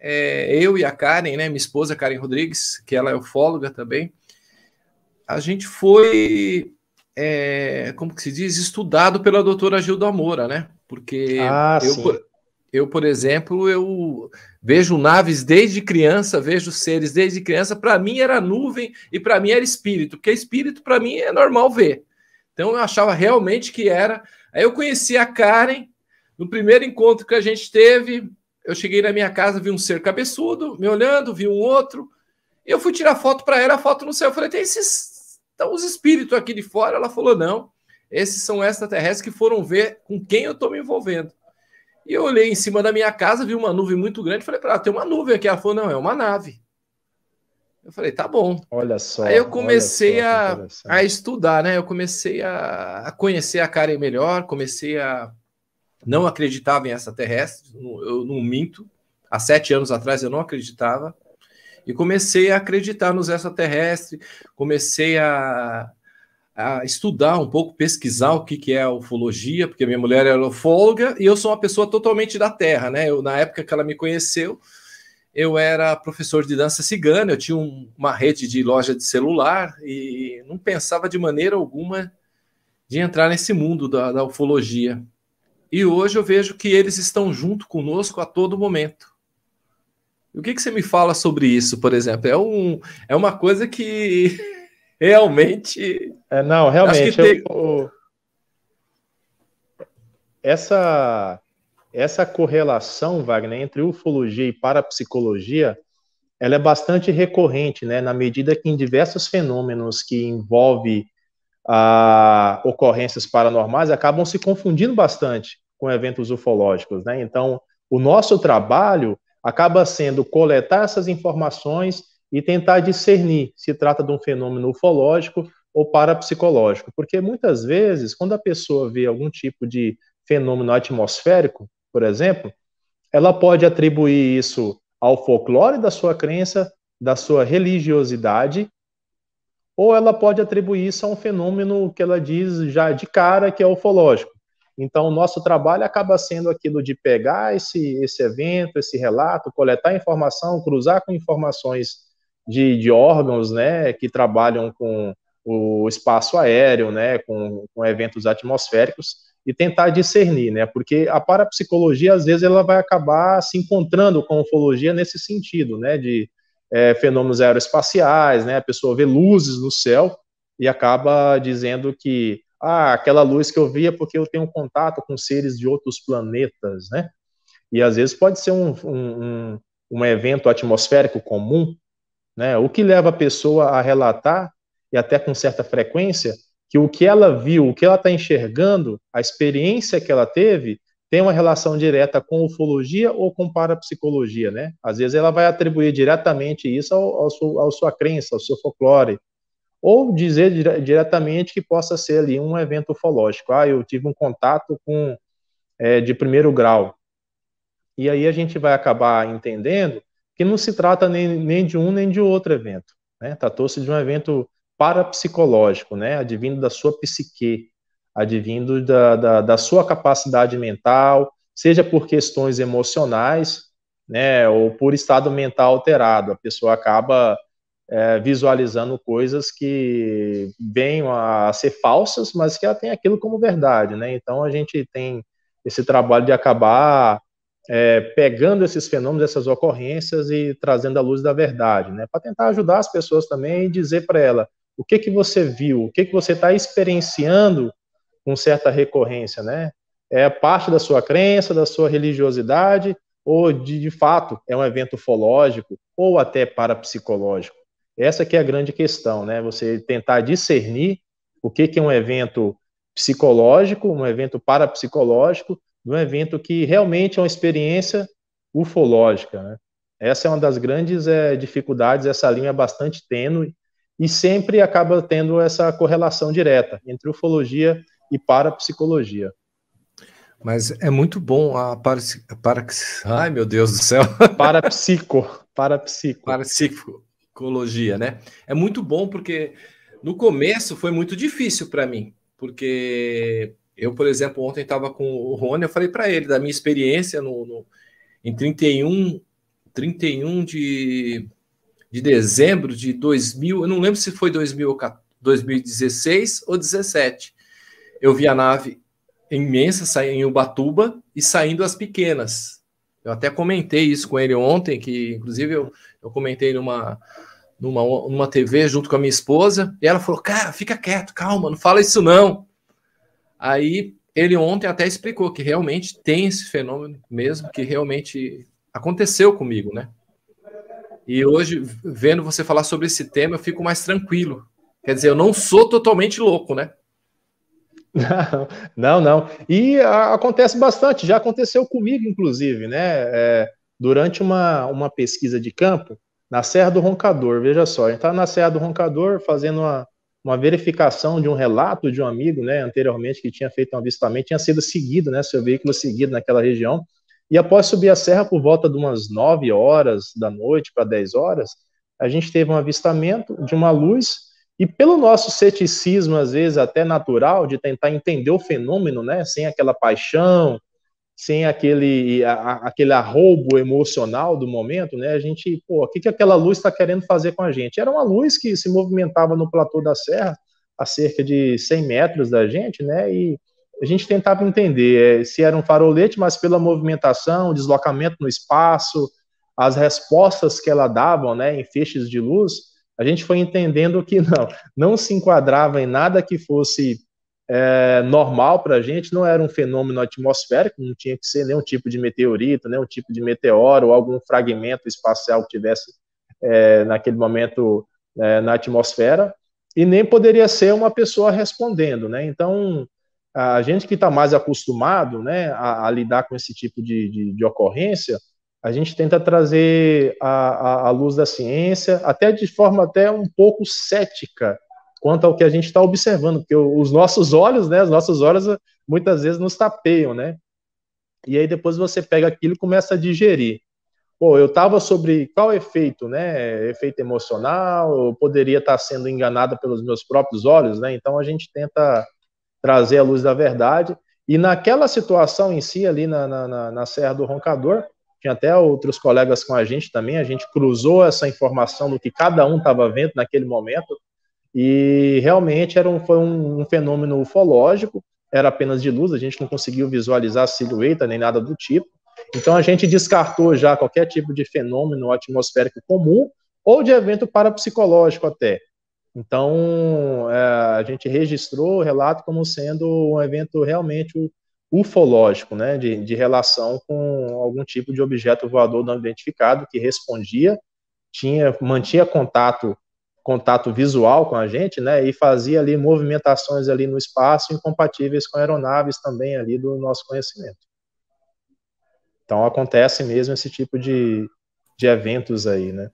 é, eu e a Karen, né, minha esposa Karen Rodrigues, que ela é ufóloga também, a gente foi, é, como que se diz, estudado pela doutora Gilda Moura, né? Porque ah, eu, por, eu, por exemplo, eu vejo naves desde criança, vejo seres desde criança. Para mim era nuvem e para mim era espírito, porque espírito para mim é normal ver. Então eu achava realmente que era. Aí eu conheci a Karen no primeiro encontro que a gente teve, eu cheguei na minha casa, vi um ser cabeçudo, me olhando, vi um outro. Eu fui tirar foto para ela, a foto no céu, Eu falei, tem esses. então os espíritos aqui de fora? Ela falou, não. Esses são extraterrestres que foram ver com quem eu estou me envolvendo. E eu olhei em cima da minha casa, vi uma nuvem muito grande, falei para ela, tem uma nuvem aqui. Ela falou, não, é uma nave. Eu falei, tá bom. Olha só. Aí eu comecei só, a, a estudar, né? Eu comecei a, a conhecer a Karen melhor, comecei a, não acreditava em extraterrestres, eu não minto. Há sete anos atrás eu não acreditava. E comecei a acreditar nos extraterrestres, comecei a, a estudar um pouco, pesquisar o que, que é a ufologia, porque minha mulher era ufóloga e eu sou uma pessoa totalmente da Terra, né? Eu, na época que ela me conheceu, eu era professor de dança cigana, eu tinha um, uma rede de loja de celular e não pensava de maneira alguma de entrar nesse mundo da, da ufologia. E hoje eu vejo que eles estão junto conosco a todo momento. O que, que você me fala sobre isso, por exemplo? É, um, é uma coisa que realmente. É, não, realmente. Eu, tem... eu, essa, essa correlação, Wagner, entre ufologia e parapsicologia, ela é bastante recorrente, né? Na medida que em diversos fenômenos que envolve a ocorrências paranormais acabam se confundindo bastante com eventos ufológicos, né? Então, o nosso trabalho acaba sendo coletar essas informações e tentar discernir se trata de um fenômeno ufológico ou parapsicológico, porque muitas vezes, quando a pessoa vê algum tipo de fenômeno atmosférico, por exemplo, ela pode atribuir isso ao folclore da sua crença, da sua religiosidade ou ela pode atribuir isso a um fenômeno que ela diz já de cara que é ufológico. Então, o nosso trabalho acaba sendo aquilo de pegar esse, esse evento, esse relato, coletar informação, cruzar com informações de, de órgãos né, que trabalham com o espaço aéreo, né, com, com eventos atmosféricos, e tentar discernir, né, porque a parapsicologia, às vezes, ela vai acabar se encontrando com a ufologia nesse sentido, né, de é, fenômenos aeroespaciais, né? A pessoa vê luzes no céu e acaba dizendo que ah, aquela luz que eu via é porque eu tenho contato com seres de outros planetas, né? E às vezes pode ser um, um, um evento atmosférico comum, né? O que leva a pessoa a relatar e até com certa frequência que o que ela viu, o que ela está enxergando, a experiência que ela teve, tem uma relação direta com ufologia ou com parapsicologia, né? Às vezes ela vai atribuir diretamente isso ao, ao, seu, ao sua crença, ao seu folclore, ou dizer dire diretamente que possa ser ali um evento ufológico. Ah, eu tive um contato com é, de primeiro grau. E aí a gente vai acabar entendendo que não se trata nem, nem de um nem de outro evento, né? Tratou-se de um evento parapsicológico, né? Advindo da sua psique, advindo da, da, da sua capacidade mental, seja por questões emocionais, né, ou por estado mental alterado. A pessoa acaba é, visualizando coisas que venham a ser falsas, mas que ela tem aquilo como verdade, né? Então a gente tem esse trabalho de acabar é, pegando esses fenômenos, essas ocorrências e trazendo a luz da verdade, né? Para tentar ajudar as pessoas também e dizer para ela o que que você viu, o que que você está experienciando com certa recorrência, né? É parte da sua crença, da sua religiosidade, ou de, de fato é um evento ufológico, ou até parapsicológico. Essa que é a grande questão, né? Você tentar discernir o que, que é um evento psicológico, um evento parapsicológico, um evento que realmente é uma experiência ufológica, né? Essa é uma das grandes é, dificuldades, essa linha é bastante tênue e sempre acaba tendo essa correlação direta entre ufologia e para a psicologia. Mas é muito bom a para, para ai meu Deus do céu. Para psico, para psico. Para psicologia, né? É muito bom porque no começo foi muito difícil para mim, porque eu, por exemplo, ontem estava com o Rony, eu falei para ele da minha experiência no, no, em 31 31 de, de dezembro de 2000, eu não lembro se foi 2000, 2016 ou 17 eu vi a nave imensa saindo em Ubatuba e saindo as pequenas. Eu até comentei isso com ele ontem, que inclusive eu, eu comentei numa, numa, numa TV junto com a minha esposa, e ela falou: Cara, fica quieto, calma, não fala isso não. Aí ele ontem até explicou que realmente tem esse fenômeno mesmo, que realmente aconteceu comigo, né? E hoje, vendo você falar sobre esse tema, eu fico mais tranquilo. Quer dizer, eu não sou totalmente louco, né? Não, não, não. E a, acontece bastante, já aconteceu comigo, inclusive, né? É, durante uma, uma pesquisa de campo, na Serra do Roncador, veja só, a gente estava tá na Serra do Roncador fazendo uma, uma verificação de um relato de um amigo, né, anteriormente, que tinha feito um avistamento, tinha sido seguido, né, seu veículo seguido naquela região, e após subir a serra por volta de umas 9 horas da noite para 10 horas, a gente teve um avistamento de uma luz e pelo nosso ceticismo, às vezes até natural, de tentar entender o fenômeno, né, sem aquela paixão, sem aquele, a, aquele arrobo emocional do momento, né, a gente, pô, o que, que aquela luz está querendo fazer com a gente? Era uma luz que se movimentava no platô da serra, a cerca de 100 metros da gente, né, e a gente tentava entender é, se era um farolete, mas pela movimentação, deslocamento no espaço, as respostas que ela dava, né, em feixes de luz, a gente foi entendendo que não, não se enquadrava em nada que fosse é, normal para a gente, não era um fenômeno atmosférico, não tinha que ser nenhum tipo de meteorito, nenhum tipo de meteoro, ou algum fragmento espacial que tivesse é, naquele momento é, na atmosfera, e nem poderia ser uma pessoa respondendo, né? Então, a gente que está mais acostumado né, a, a, lidar com esse tipo de, de, de ocorrência, a gente tenta trazer a, a, a, luz da ciência, até de forma até um pouco cética quanto ao que a gente está observando, porque os nossos olhos, né, os nossos olhos eh, muitas vezes nos tapeiam, né? E aí depois você pega aquilo e começa a digerir. Pô, eu estava sobre qual efeito, né? Efeito emocional, eu poderia estar tá sendo enganada pelos meus próprios olhos, né? Então a gente tenta trazer a luz da verdade. E naquela situação em si, ali na, na, na, na Serra do Roncador, tinha até outros colegas com a gente também, a gente cruzou essa informação do que cada um estava vendo naquele momento, e realmente era um, foi um, um, fenômeno ufológico, era apenas de luz, a gente não conseguiu visualizar a silhueta nem nada do tipo, então a gente descartou já qualquer tipo de fenômeno atmosférico comum ou de evento parapsicológico até. Então é, a gente registrou o relato como sendo um evento realmente ufológico, né, de, de relação com algum tipo de objeto voador não identificado que respondia, tinha mantinha contato contato visual com a gente, né, e fazia ali movimentações ali no espaço incompatíveis com aeronaves também ali do nosso conhecimento. Então acontece mesmo esse tipo de, de eventos aí, né?